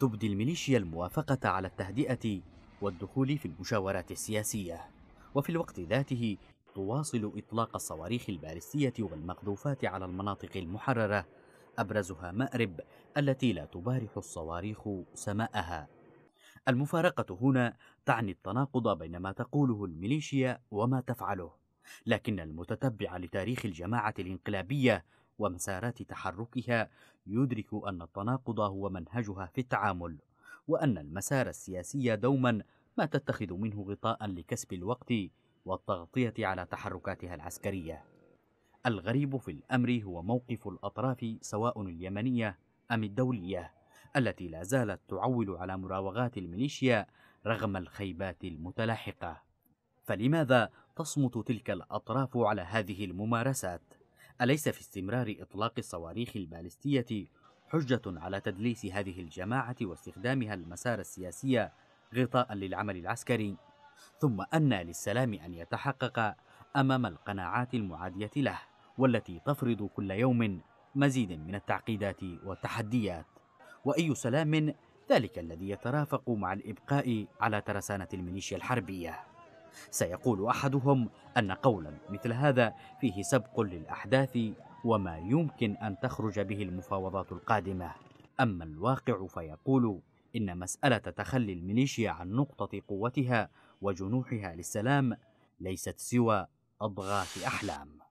تبدي الميليشيا الموافقة على التهدئة والدخول في المشاورات السياسية وفي الوقت ذاته تواصل إطلاق الصواريخ البالستية والمقذوفات على المناطق المحررة أبرزها مأرب التي لا تبارح الصواريخ سماءها المفارقة هنا تعني التناقض بين ما تقوله الميليشيا وما تفعله لكن المتتبع لتاريخ الجماعة الانقلابية ومسارات تحركها يدرك أن التناقض هو منهجها في التعامل وأن المسار السياسي دوما ما تتخذ منه غطاء لكسب الوقت والتغطية على تحركاتها العسكرية الغريب في الأمر هو موقف الأطراف سواء اليمنية أم الدولية التي لا زالت تعول على مراوغات الميليشيا رغم الخيبات المتلاحقة فلماذا تصمت تلك الأطراف على هذه الممارسات؟ أليس في استمرار إطلاق الصواريخ البالستية حجة على تدليس هذه الجماعة واستخدامها المسار السياسي غطاء للعمل العسكري ثم أن للسلام أن يتحقق أمام القناعات المعادية له والتي تفرض كل يوم مزيد من التعقيدات والتحديات وأي سلام ذلك الذي يترافق مع الإبقاء على ترسانة الميليشيا الحربية سيقول احدهم ان قولا مثل هذا فيه سبق للاحداث وما يمكن ان تخرج به المفاوضات القادمه اما الواقع فيقول ان مساله تخلي الميليشيا عن نقطه قوتها وجنوحها للسلام ليست سوى اضغاث احلام